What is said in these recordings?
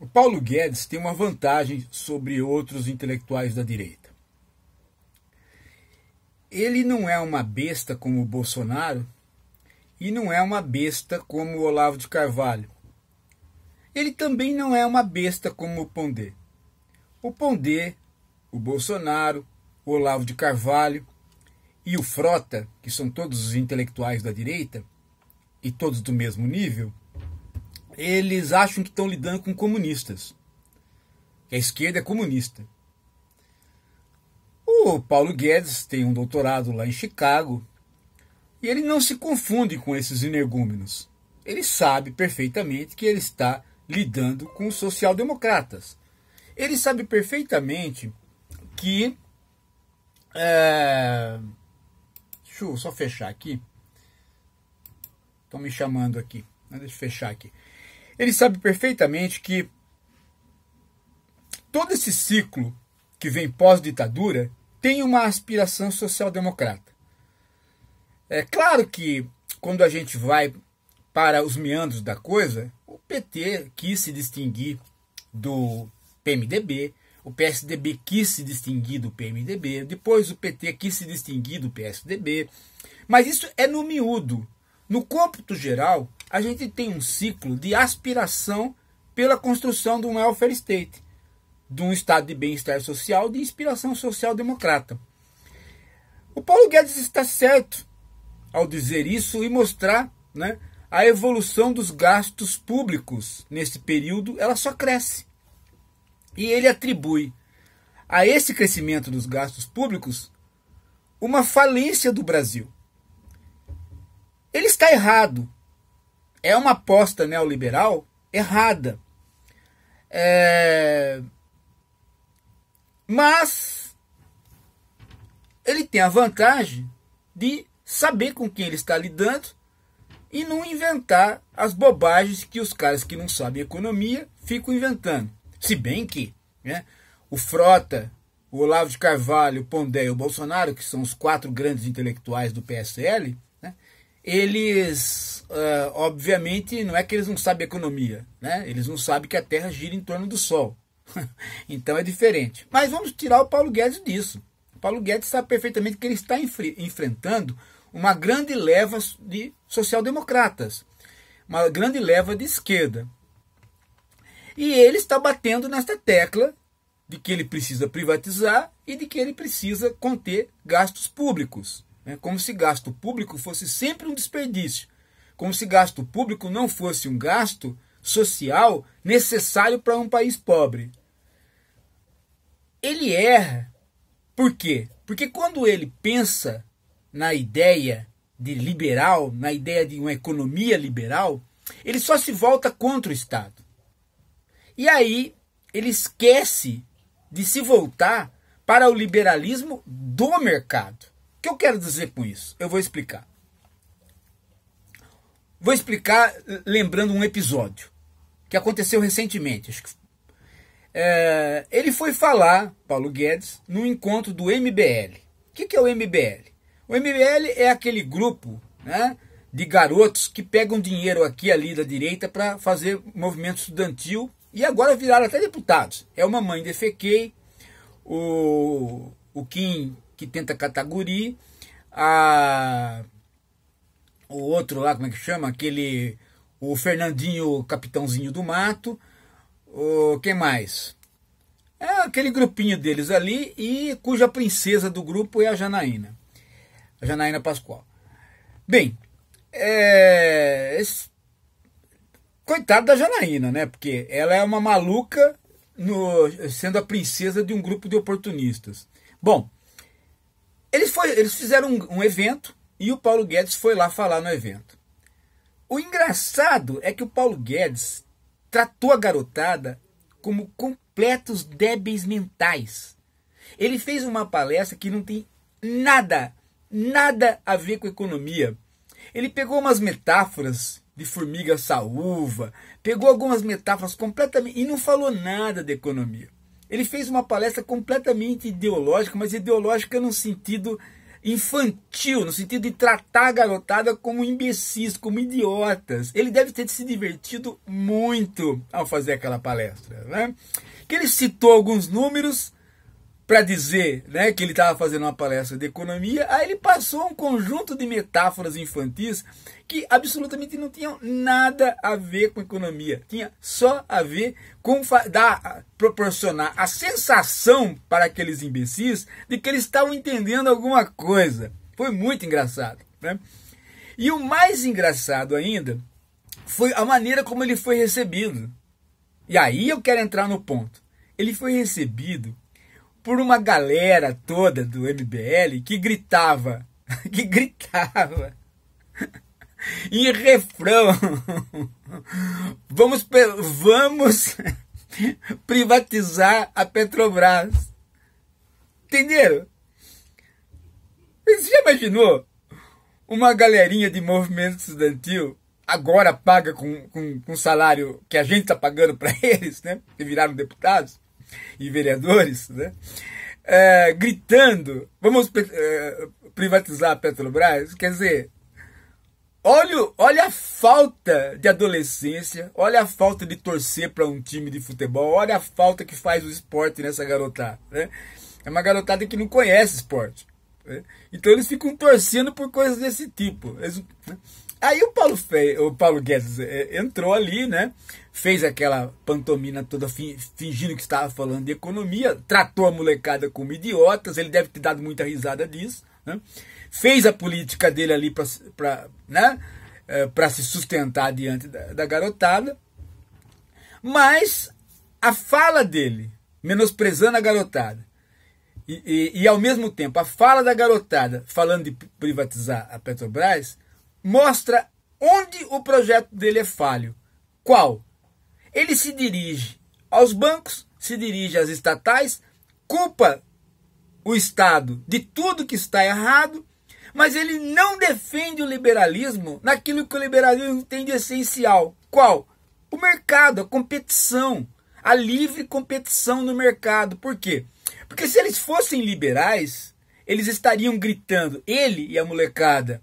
O Paulo Guedes tem uma vantagem sobre outros intelectuais da direita. Ele não é uma besta como o Bolsonaro e não é uma besta como o Olavo de Carvalho. Ele também não é uma besta como o Pondé. O Pondé, o Bolsonaro, o Olavo de Carvalho e o Frota, que são todos os intelectuais da direita e todos do mesmo nível, eles acham que estão lidando com comunistas. Que a esquerda é comunista. O Paulo Guedes tem um doutorado lá em Chicago e ele não se confunde com esses energúmenos. Ele sabe perfeitamente que ele está lidando com social-democratas. Ele sabe perfeitamente que. É, deixa eu só fechar aqui. Estão me chamando aqui. Deixa eu fechar aqui. Ele sabe perfeitamente que todo esse ciclo que vem pós-ditadura tem uma aspiração social-democrata. É claro que quando a gente vai para os meandros da coisa, o PT quis se distinguir do PMDB, o PSDB quis se distinguir do PMDB, depois o PT quis se distinguir do PSDB. Mas isso é no miúdo. No cômputo geral, a gente tem um ciclo de aspiração pela construção de um welfare state, de um estado de bem-estar social, de inspiração social-democrata. O Paulo Guedes está certo ao dizer isso e mostrar né, a evolução dos gastos públicos nesse período, ela só cresce. E ele atribui a esse crescimento dos gastos públicos uma falência do Brasil. Ele está errado, é uma aposta neoliberal errada. É... Mas ele tem a vantagem de saber com quem ele está lidando e não inventar as bobagens que os caras que não sabem economia ficam inventando. Se bem que né, o Frota, o Olavo de Carvalho, o Pondé e o Bolsonaro, que são os quatro grandes intelectuais do PSL, eles, uh, obviamente, não é que eles não sabem economia, né? Eles não sabem que a Terra gira em torno do Sol. então é diferente. Mas vamos tirar o Paulo Guedes disso. O Paulo Guedes sabe perfeitamente que ele está enfrentando uma grande leva de social-democratas, uma grande leva de esquerda. E ele está batendo nesta tecla de que ele precisa privatizar e de que ele precisa conter gastos públicos. Né? Como se gasto público fosse sempre um desperdício. Como se gasto público não fosse um gasto social necessário para um país pobre. Ele erra. Por quê? Porque quando ele pensa na ideia de liberal, na ideia de uma economia liberal, ele só se volta contra o Estado. E aí ele esquece de se voltar para o liberalismo do mercado. O que eu quero dizer com isso? Eu vou explicar. Vou explicar eh, lembrando um episódio que aconteceu recentemente. Acho que, é, ele foi falar, Paulo Guedes, no encontro do MBL. O que, que é o MBL? O MBL é aquele grupo né, de garotos que pegam dinheiro aqui ali da direita para fazer movimento estudantil e agora viraram até deputados. É uma mãe Defequei, o, o Kim que tenta Kataguri, a o outro lá, como é que chama? Aquele o Fernandinho, capitãozinho do mato. O quem mais? É aquele grupinho deles ali e cuja princesa do grupo é a Janaína. A Janaína Pascoal. Bem, é, coitado da Janaína, né? Porque ela é uma maluca no, sendo a princesa de um grupo de oportunistas. Bom, eles, foi, eles fizeram um, um evento e o Paulo Guedes foi lá falar no evento. O engraçado é que o Paulo Guedes tratou a garotada como completos débeis mentais. Ele fez uma palestra que não tem nada, nada a ver com economia. Ele pegou umas metáforas de formiga saúva, pegou algumas metáforas completamente e não falou nada de economia. Ele fez uma palestra completamente ideológica, mas ideológica no sentido infantil, no sentido de tratar a garotada como imbecis, como idiotas. Ele deve ter se divertido muito ao fazer aquela palestra, né? Que ele citou alguns números, para dizer né, que ele estava fazendo uma palestra de economia, aí ele passou um conjunto de metáforas infantis que absolutamente não tinham nada a ver com economia, tinha só a ver com dar, proporcionar a sensação para aqueles imbecis de que eles estavam entendendo alguma coisa. Foi muito engraçado. Né? E o mais engraçado ainda foi a maneira como ele foi recebido. E aí eu quero entrar no ponto. Ele foi recebido por uma galera toda do MBL que gritava, que gritava em refrão: vamos, vamos privatizar a Petrobras. Entenderam? Você já imaginou uma galerinha de movimento estudantil agora paga com, com, com o salário que a gente está pagando para eles, né? Que viraram deputados? e vereadores, né? É, gritando, vamos é, privatizar a Petrobras, quer dizer, olha, olha a falta de adolescência, olha a falta de torcer para um time de futebol, olha a falta que faz o esporte nessa garotada. Né? É uma garotada que não conhece esporte. Né? Então eles ficam torcendo por coisas desse tipo. Eles, né? Aí o Paulo, Fe, o Paulo Guedes é, entrou ali, né? Fez aquela pantomina toda fingindo que estava falando de economia, tratou a molecada como idiotas, ele deve ter dado muita risada disso, né? Fez a política dele ali para né? é, se sustentar diante da, da garotada. Mas a fala dele, menosprezando a garotada, e, e, e, ao mesmo tempo a fala da garotada falando de privatizar a Petrobras mostra onde o projeto dele é falho. Qual? Ele se dirige aos bancos, se dirige às estatais, culpa o Estado de tudo que está errado, mas ele não defende o liberalismo naquilo que o liberalismo tem de essencial. Qual? O mercado, a competição, a livre competição no mercado. Por quê? Porque se eles fossem liberais, eles estariam gritando, ele e a molecada,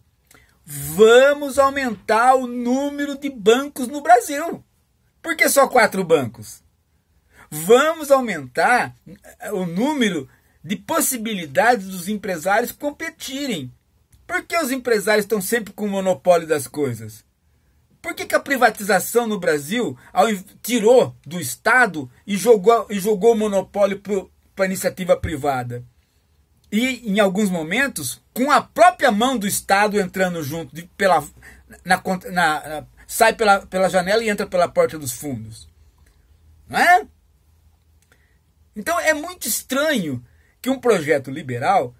vamos aumentar o número de bancos no Brasil. Por que só quatro bancos? Vamos aumentar eh, o número de possibilidades dos empresários competirem. Por que os empresários estão sempre com o monopólio das coisas? Por que, que a privatização no Brasil ao, tirou do Estado e jogou, e jogou o monopólio para a iniciativa privada? e, em alguns momentos, com a própria mão do Estado entrando junto, de, pela, na, na, na, sai pela, pela janela e entra pela porta dos fundos. Não é? Então é muito estranho que um projeto liberal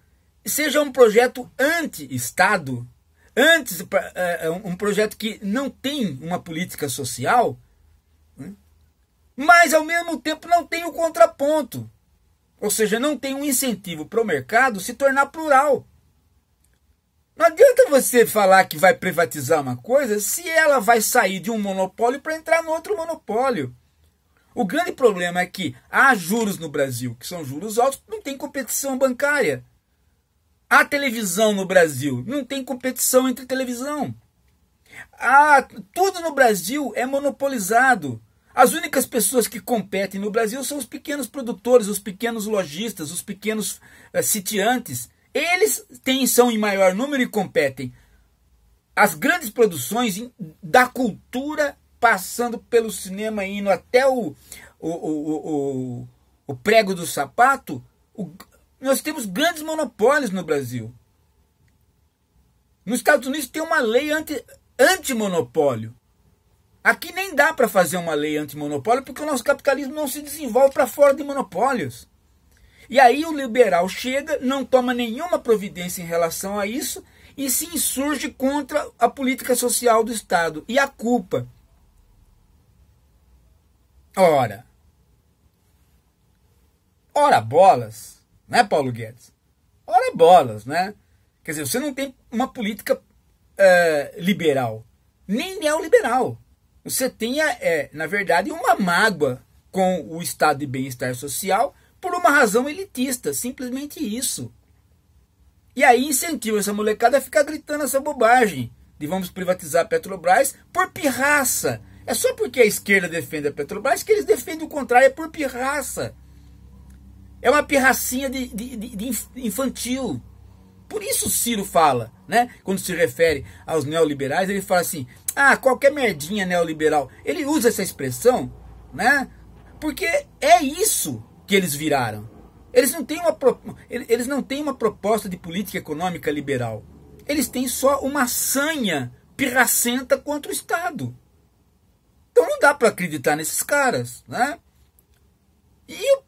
seja um projeto anti-Estado, antes é, é um projeto que não tem uma política social, né? mas ao mesmo tempo não tem o contraponto. Ou seja, não tem um incentivo para o mercado se tornar plural. Não adianta você falar que vai privatizar uma coisa se ela vai sair de um monopólio para entrar no outro monopólio. O grande problema é que há juros no Brasil, que são juros altos, não tem competição bancária. Há televisão no Brasil, não tem competição entre televisão. Há, tudo no Brasil é monopolizado. As únicas pessoas que competem no Brasil são os pequenos produtores, os pequenos lojistas, os pequenos eh, sitiantes. Eles têm, são em maior número e competem. As grandes produções da cultura, passando pelo cinema, indo até o, o, o, o, o prego do sapato, o, nós temos grandes monopólios no Brasil. Nos Estados Unidos tem uma lei anti, anti-monopólio. Aqui nem dá para fazer uma lei antimonopólio porque o nosso capitalismo não se desenvolve para fora de monopólios. E aí o liberal chega, não toma nenhuma providência em relação a isso e se insurge contra a política social do Estado. E a culpa? Ora. Ora bolas, né, Paulo Guedes? Ora bolas, né? Quer dizer, você não tem uma política eh, liberal, nem neoliberal. É você tinha, é, na verdade, uma mágoa com o estado de bem-estar social por uma razão elitista, simplesmente isso. E aí incentiva essa molecada a ficar gritando essa bobagem de vamos privatizar a Petrobras por pirraça. É só porque a esquerda defende a Petrobras que eles defendem o contrário, é por pirraça. É uma pirracinha de, de, de infantil. Por isso o Ciro fala, né? Quando se refere aos neoliberais, ele fala assim: ah, qualquer merdinha neoliberal. Ele usa essa expressão, né? Porque é isso que eles viraram. Eles não têm uma, eles não têm uma proposta de política econômica liberal. Eles têm só uma sanha pirracenta contra o Estado. Então não dá para acreditar nesses caras, né? E o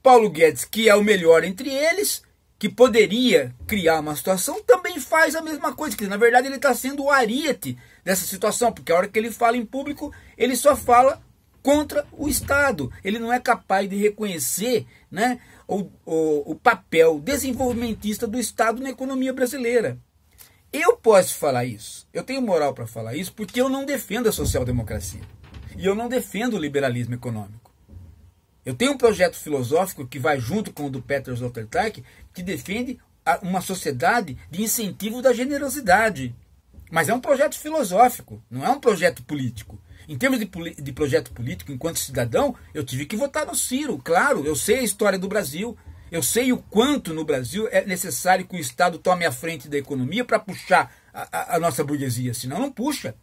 Paulo Guedes, que é o melhor entre eles, que poderia criar uma situação, também faz a mesma coisa. Que na verdade ele está sendo o ariete dessa situação, porque a hora que ele fala em público, ele só fala contra o Estado. Ele não é capaz de reconhecer né, o, o, o papel desenvolvimentista do Estado na economia brasileira. Eu posso falar isso, eu tenho moral para falar isso, porque eu não defendo a social-democracia. E eu não defendo o liberalismo econômico. Eu tenho um projeto filosófico que vai junto com o do Peter Sloterdijk, que defende uma sociedade de incentivo da generosidade. Mas é um projeto filosófico, não é um projeto político. Em termos de, de, projeto político, enquanto cidadão, eu tive que votar no Ciro, claro, eu sei a história do Brasil. Eu sei o quanto no Brasil é necessário que o Estado tome a frente da economia para puxar a, a, a nossa burguesia, senão não puxa.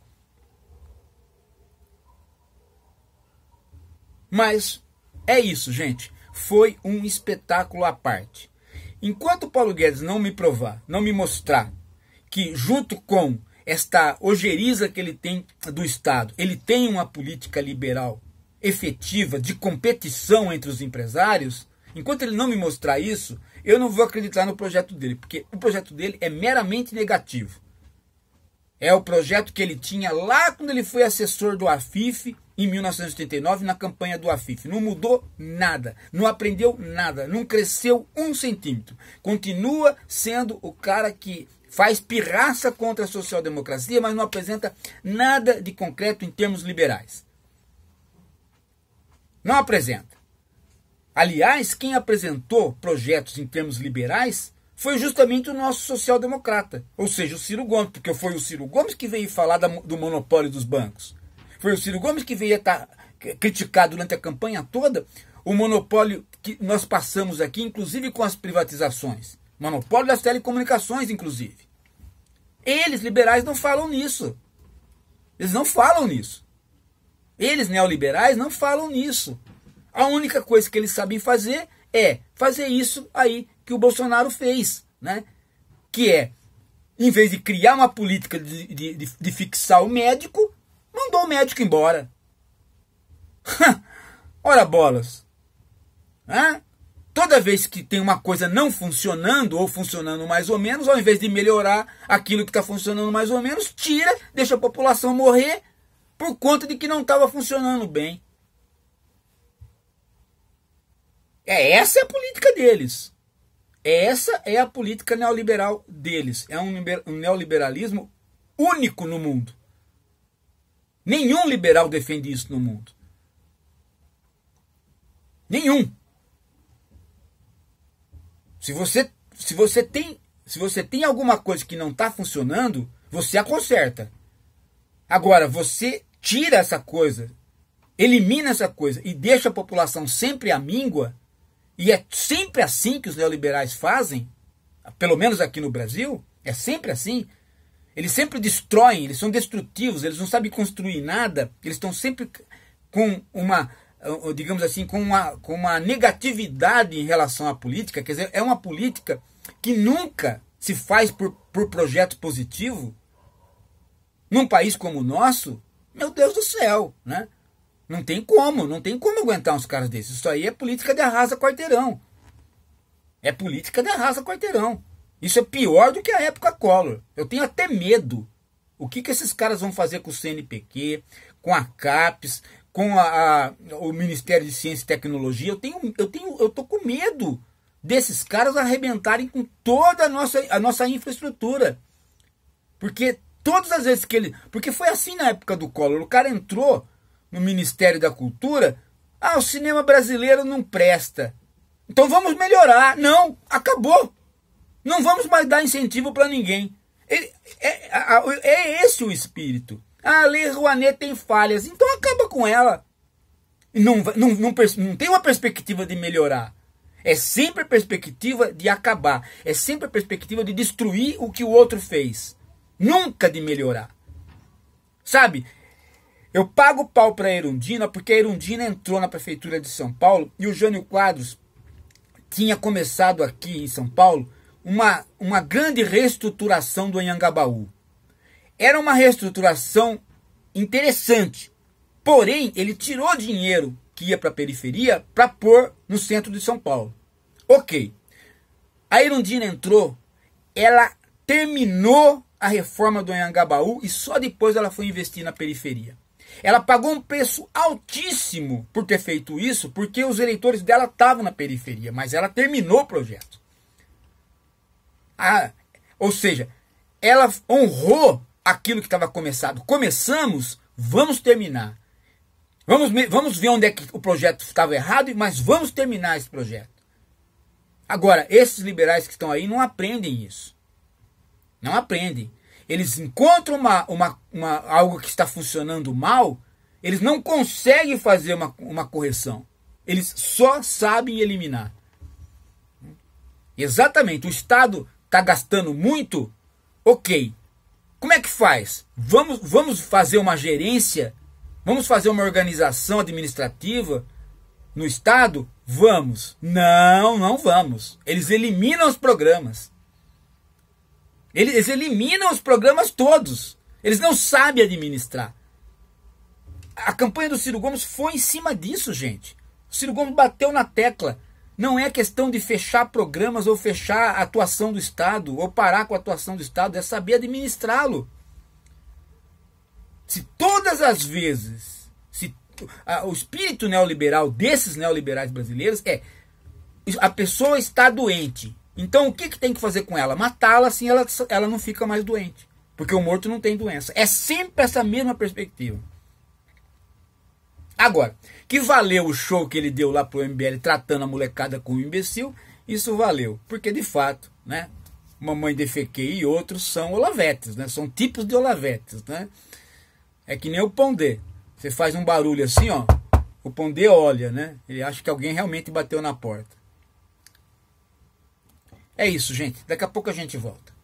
Mas é isso, gente. Foi um espetáculo à parte. Enquanto Paulo Guedes não me provar, não me mostrar que, junto com esta ojeriza que ele tem do Estado. Ele tem uma política liberal efetiva de competição entre os empresários. Enquanto ele não me mostrar isso, eu não vou acreditar no projeto dele, porque o projeto dele é meramente negativo. É o projeto que ele tinha lá quando ele foi assessor do Afif em 1989 na campanha do Afif. Não mudou nada, não aprendeu nada, não cresceu um centímetro. Continua sendo o cara que faz pirraça contra a social-democracia, mas não apresenta nada de concreto em termos liberais. Não apresenta. Aliás, quem apresentou projetos em termos liberais foi justamente o nosso social-democrata, ou seja, o Ciro Gomes, porque foi o Ciro Gomes que veio falar do monopólio dos bancos. Foi o Ciro Gomes que veio tá, estar criticar durante a campanha toda o monopólio que nós passamos aqui, inclusive com as privatizações. Monopólio das telecomunicações, inclusive. Eles, liberais, não falam nisso. Eles não falam nisso. Eles, neoliberais, não falam nisso. A única coisa que eles sabem fazer é fazer isso aí que o Bolsonaro fez, né? Que é, em vez de criar uma política de, de, de fixar o médico, mandou o médico embora. Ora bolas. Hã? Toda vez que tem uma coisa não funcionando, ou funcionando mais ou menos, ao invés de melhorar aquilo que está funcionando mais ou menos, tira, deixa a população morrer por conta de que não estava funcionando bem. É, essa é a política deles. É essa é a política neoliberal deles. É um, neoliberalismo único no mundo. Nenhum liberal defende isso no mundo. Nenhum. Se você, se você tem se você tem alguma coisa que não está funcionando, você a conserta. Agora, você tira essa coisa, elimina essa coisa e deixa a população sempre à míngua, e é sempre assim que os neoliberais fazem, pelo menos aqui no Brasil, é sempre assim. Eles sempre destroem, eles são destrutivos, eles não sabem construir nada, eles estão sempre com uma, uh, digamos assim, com uma, com uma negatividade em relação à política. Quer dizer, é uma política que nunca se faz por, por projeto positivo. Num país como o nosso, meu Deus do céu, né? Não tem como, não tem como aguentar uns caras desses. Isso aí é política de arrasa quarteirão. É política de arrasa quarteirão. Isso é pior do que a época Collor. Eu tenho até medo. O que, que esses caras vão fazer com o CNPq, com a CAPES, com a, a, o Ministério de Ciência e Tecnologia? Eu tenho, eu tenho, eu tô com medo desses caras arrebentarem com toda a nossa, a nossa infraestrutura. Porque todas as vezes que ele. Porque foi assim na época do Collor. O cara entrou, no Ministério da Cultura, ah, o cinema brasileiro não presta. Então vamos melhorar. Não, acabou. Não vamos mais dar incentivo para ninguém. Ele, é, é, é, esse o espírito. Ah, a Lei Rouanet tem falhas, então acaba com ela. Não, não, não, não tem uma perspectiva de melhorar. É sempre a perspectiva de acabar. É sempre a perspectiva de destruir o que o outro fez. Nunca de melhorar. Sabe? Eu pago pau para a Erundina porque a Erundina entrou na prefeitura de São Paulo e o Jânio Quadros tinha começado aqui em São Paulo uma, uma grande reestruturação do Anhangabaú. Era uma reestruturação interessante, porém ele tirou dinheiro que ia para a periferia para pôr no centro de São Paulo. Ok, a Irundina entrou, ela terminou a reforma do Anhangabaú e só depois ela foi investir na periferia. Ela pagou um preço altíssimo por ter feito isso, porque os eleitores dela estavam na periferia, mas ela terminou o projeto. Ah, ou seja, ela honrou aquilo que estava começado. Começamos, vamos terminar. Vamos, vamos ver onde é que o projeto estava errado, mas vamos terminar esse projeto. Agora, esses liberais que estão aí não aprendem isso. Não aprendem. Eles encontram uma, uma, uma, algo que está funcionando mal, eles não conseguem fazer uma, uma correção. Eles só sabem eliminar. Exatamente, o Estado está gastando muito? Ok. Como é que faz? Vamos, vamos fazer uma gerência? Vamos fazer uma organização administrativa no Estado? Vamos. Não, não vamos. Eles eliminam os programas. Eles eliminam os programas todos. Eles não sabem administrar. A campanha do Ciro Gomes foi em cima disso, gente. O Ciro Gomes bateu na tecla. Não é questão de fechar programas ou fechar a atuação do Estado ou parar com a atuação do Estado, é saber administrá-lo. Se todas as vezes, se a, o espírito neoliberal desses neoliberais brasileiros é a pessoa está doente, então o que, que tem que fazer com ela? Matá-la assim ela, ela não fica mais doente. Porque o morto não tem doença. É sempre essa mesma perspectiva. Agora, que valeu o show que ele deu lá pro MBL tratando a molecada como o imbecil, isso valeu. Porque de fato, né? Mamãe defequei e outros são olavetes, né? São tipos de olavetes, né? É que nem o Pondé. Você faz um barulho assim, ó. O Pondé olha, né? Ele acha que alguém realmente bateu na porta. É isso, gente. Daqui a pouco a gente volta.